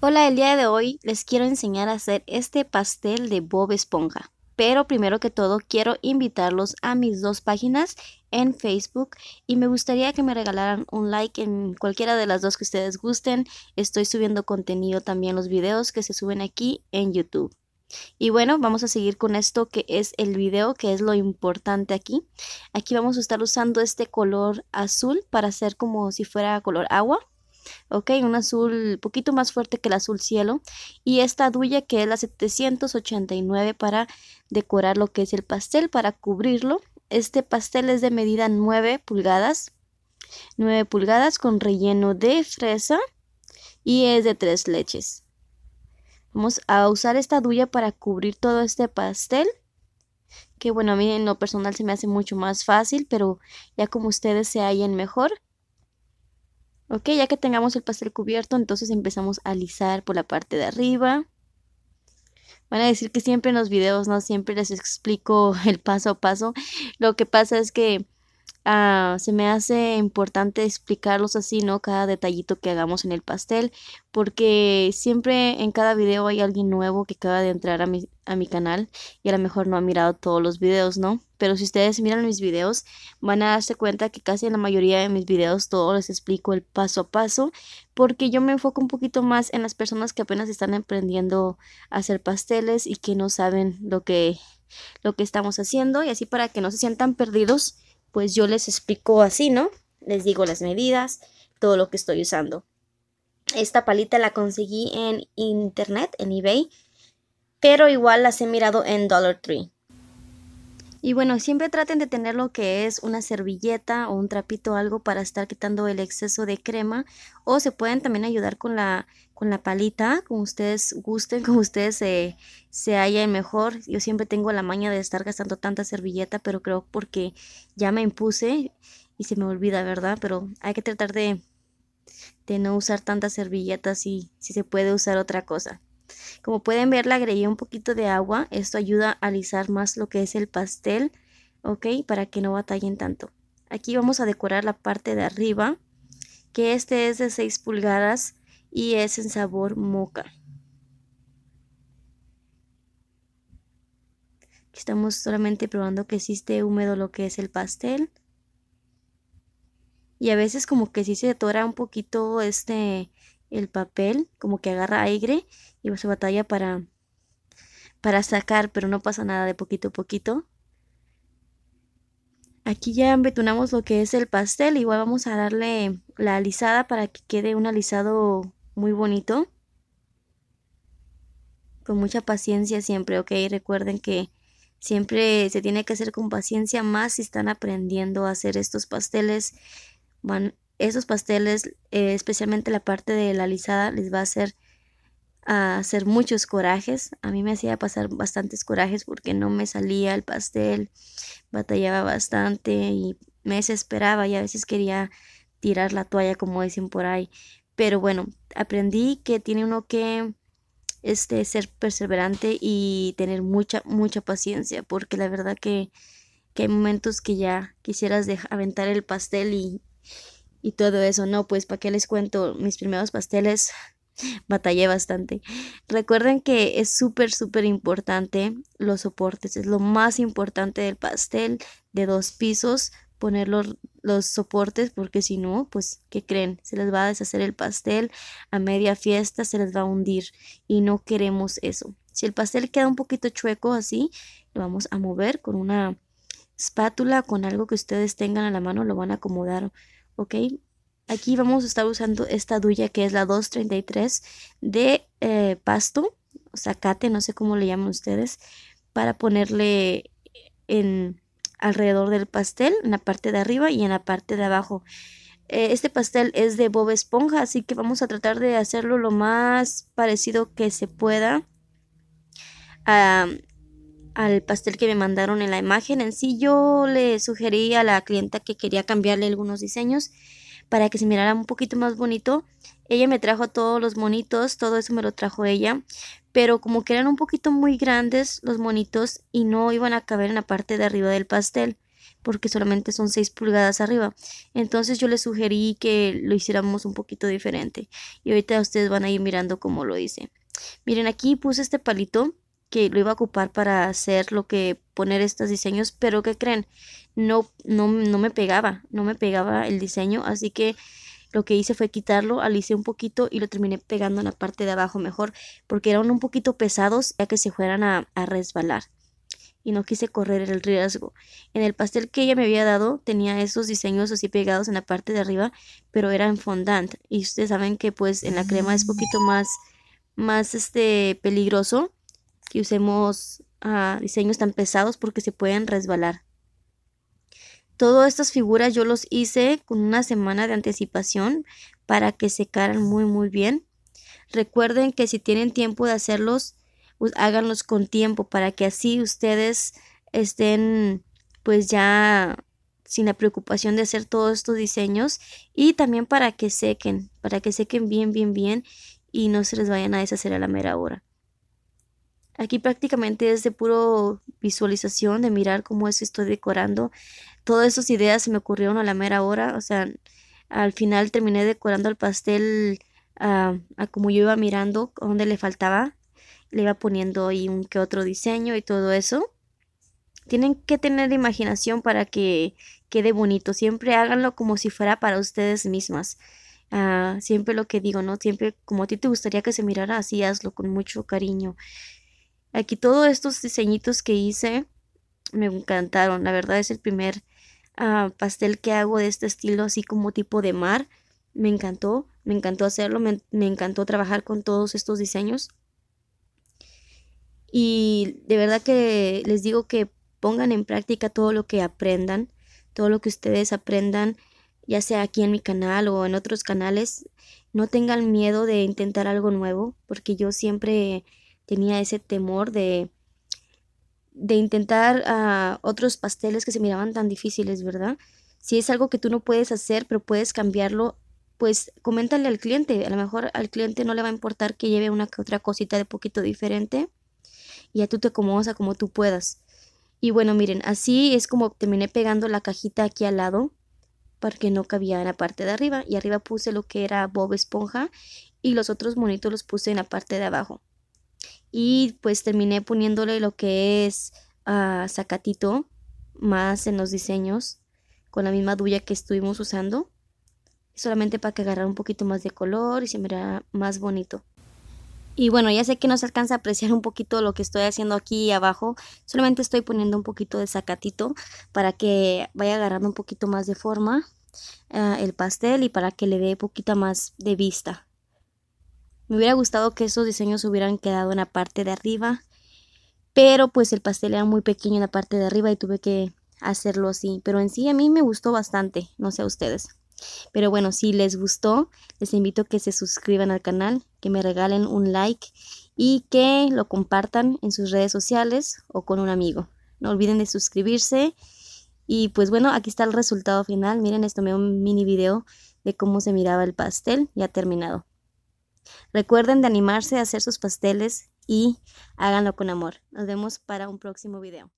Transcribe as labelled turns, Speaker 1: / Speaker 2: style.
Speaker 1: Hola, el día de hoy les quiero enseñar a hacer este pastel de Bob Esponja. Pero primero que todo quiero invitarlos a mis dos páginas en Facebook y me gustaría que me regalaran un like en cualquiera de las dos que ustedes gusten. Estoy subiendo contenido también los videos que se suben aquí en YouTube. Y bueno, vamos a seguir con esto que es el video, que es lo importante aquí. Aquí vamos a estar usando este color azul para hacer como si fuera color agua ¿ok? Un azul poquito más fuerte que el azul cielo. Y esta duya que es la 789 para decorar lo que es el pastel, para cubrirlo. Este pastel es de medida 9 pulgadas, 9 pulgadas con relleno de fresa y es de tres leches. Vamos a usar esta duya para cubrir todo este pastel. Que bueno, a mí en lo personal se me hace mucho más fácil, pero ya como ustedes se hallen mejor. Ok, ya que tengamos el pastel cubierto, entonces empezamos a alisar por la parte de arriba. Van a decir que siempre en los videos, ¿no? Siempre les explico el paso a paso. Lo que pasa es que Ah, se me hace importante explicarlos así, ¿no? Cada detallito que hagamos en el pastel, porque siempre en cada video hay alguien nuevo que acaba de entrar a mi, a mi canal y a lo mejor no ha mirado todos los videos, ¿no? Pero si ustedes miran mis videos, van a darse cuenta que casi en la mayoría de mis videos todo les explico el paso a paso, porque yo me enfoco un poquito más en las personas que apenas están emprendiendo a hacer pasteles y que no saben lo que, lo que estamos haciendo, y así para que no se sientan perdidos pues yo les explico así, ¿no? Les digo las medidas, todo lo que estoy usando. Esta palita la conseguí en internet, en eBay, pero igual las he mirado en Dollar Tree. Y bueno, siempre traten de tener lo que es una servilleta o un trapito o algo para estar quitando el exceso de crema o se pueden también ayudar con la, con la palita, como ustedes gusten, como ustedes se, se hallen mejor. Yo siempre tengo la maña de estar gastando tanta servilleta, pero creo porque ya me impuse y se me olvida, ¿verdad? Pero hay que tratar de, de no usar tantas servilletas y si se puede usar otra cosa. Como pueden ver, le agregué un poquito de agua. Esto ayuda a alisar más lo que es el pastel, ¿ok? Para que no batallen tanto. Aquí vamos a decorar la parte de arriba, que este es de 6 pulgadas y es en sabor moca. estamos solamente probando que existe húmedo lo que es el pastel. Y a veces como que si se atora un poquito este el papel, como que agarra aire y se batalla para, para sacar, pero no pasa nada de poquito a poquito. Aquí ya embetunamos lo que es el pastel, igual vamos a darle la alisada para que quede un alisado muy bonito. Con mucha paciencia siempre, ok, recuerden que siempre se tiene que hacer con paciencia más si están aprendiendo a hacer estos pasteles. Van, esos pasteles, eh, especialmente la parte de la alisada, les va a hacer, a hacer muchos corajes. A mí me hacía pasar bastantes corajes porque no me salía el pastel, batallaba bastante y me desesperaba y a veces quería tirar la toalla, como dicen por ahí. Pero bueno, aprendí que tiene uno que este, ser perseverante y tener mucha, mucha paciencia, porque la verdad que, que hay momentos que ya quisieras aventar el pastel y, y todo eso. No, pues, ¿para qué les cuento? Mis primeros pasteles batallé bastante. Recuerden que es súper, súper importante los soportes. Es lo más importante del pastel de dos pisos, poner los, soportes, porque si no, pues, ¿qué creen? Se les va a deshacer el pastel a media fiesta, se les va a hundir y no queremos eso. Si el pastel queda un poquito chueco así, lo vamos a mover con una espátula, con algo que ustedes tengan a la mano, lo van a acomodar ¿ok? Aquí vamos a estar usando esta duya que es la 233 de eh, pasto, zacate, no sé cómo le llaman ustedes, para ponerle en alrededor del pastel, en la parte de arriba y en la parte de abajo. Eh, este pastel es de Bob Esponja, así que vamos a tratar de hacerlo lo más parecido que se pueda al pastel que me mandaron en la imagen. En sí yo le sugerí a la clienta que quería cambiarle algunos diseños para que se mirara un poquito más bonito. Ella me trajo todos los monitos, todo eso me lo trajo ella, pero como que eran un poquito muy grandes los monitos y no iban a caber en la parte de arriba del pastel porque solamente son 6 pulgadas arriba. Entonces yo le sugerí que lo hiciéramos un poquito diferente. Y ahorita ustedes van a ir mirando cómo lo hice. Miren, aquí puse este palito que lo iba a ocupar para hacer lo que poner estos diseños, pero que creen? No, no, me pegaba, no me pegaba el diseño, así que lo que hice fue quitarlo, alicé un poquito y lo terminé pegando en la parte de abajo mejor, porque eran un poquito pesados ya que se fueran a, resbalar y no quise correr el riesgo. En el pastel que ella me había dado tenía esos diseños así pegados en la parte de arriba, pero era en fondant y ustedes saben que pues en la crema es mm. poquito más más este peligroso que usemos ah, diseños tan pesados porque se pueden resbalar. Todas estas figuras yo los hice con una semana de anticipación para que secaran muy muy bien. Recuerden que si tienen tiempo de hacerlos, pues háganlos con tiempo para que así ustedes estén pues ya sin la preocupación de hacer todos estos diseños y también para que sequen, para que sequen bien, bien, bien y no se les vayan a deshacer a la mera hora. Aquí prácticamente es de puro visualización, de mirar cómo es estoy decorando. Todas esas ideas se me ocurrieron a la mera hora, o sea, al final terminé decorando el pastel ah, a, como yo iba mirando, dónde le faltaba. Le iba poniendo ahí un que otro diseño y todo eso. Tienen que tener imaginación para que quede bonito. Siempre háganlo como si fuera para ustedes mismas. Ah, siempre lo que digo, ¿no? Siempre como a ti te gustaría que se mirara así, hazlo con mucho cariño. Aquí todos estos diseñitos que hice me encantaron. La verdad es el primer ah, pastel que hago de este estilo, así como tipo de mar. Me encantó, me encantó hacerlo, me encantó trabajar con todos estos diseños. Y de verdad que les digo que pongan en práctica todo lo que aprendan, todo lo que ustedes aprendan, ya sea aquí en mi canal o en otros canales. No tengan miedo de intentar algo nuevo, porque yo siempre tenía ese temor de, de intentar ah, otros pasteles que se miraban tan difíciles, ¿verdad? Si es algo que tú no puedes hacer, pero puedes cambiarlo, pues coméntale al cliente. A lo mejor al cliente no le va a importar que lleve una otra cosita de poquito diferente y ya tú te acomodas como tú puedas. Y bueno, miren, así es como terminé pegando la cajita aquí al lado porque no cabía en la parte de arriba y arriba puse lo que era Bob Esponja y los otros monitos los puse en la parte de abajo y pues terminé poniéndole lo que es a ah, zacatito más en los diseños con la misma duya que estuvimos usando solamente para que agarrara un poquito más de color y se mirara más bonito. Y bueno, ya sé que no se alcanza a apreciar un poquito lo que estoy haciendo aquí abajo, solamente estoy poniendo un poquito de zacatito para que vaya agarrando un poquito más de forma ah, el pastel y para que le dé poquita más de vista. Me hubiera gustado que esos diseños hubieran quedado en la parte de arriba, pero pues el pastel era muy pequeño en la parte de arriba y tuve que hacerlo así. Pero en sí a mí me gustó bastante, no sé a ustedes. Pero bueno, si les gustó, les invito a que se suscriban al canal, que me regalen un like y que lo compartan en sus redes sociales o con un amigo. No olviden de suscribirse. Y pues bueno, aquí está el resultado final. Miren, me tomé un mini video de cómo se miraba el pastel ya terminado. Recuerden de animarse a hacer sus pasteles y háganlo con amor. Nos vemos para un próximo video.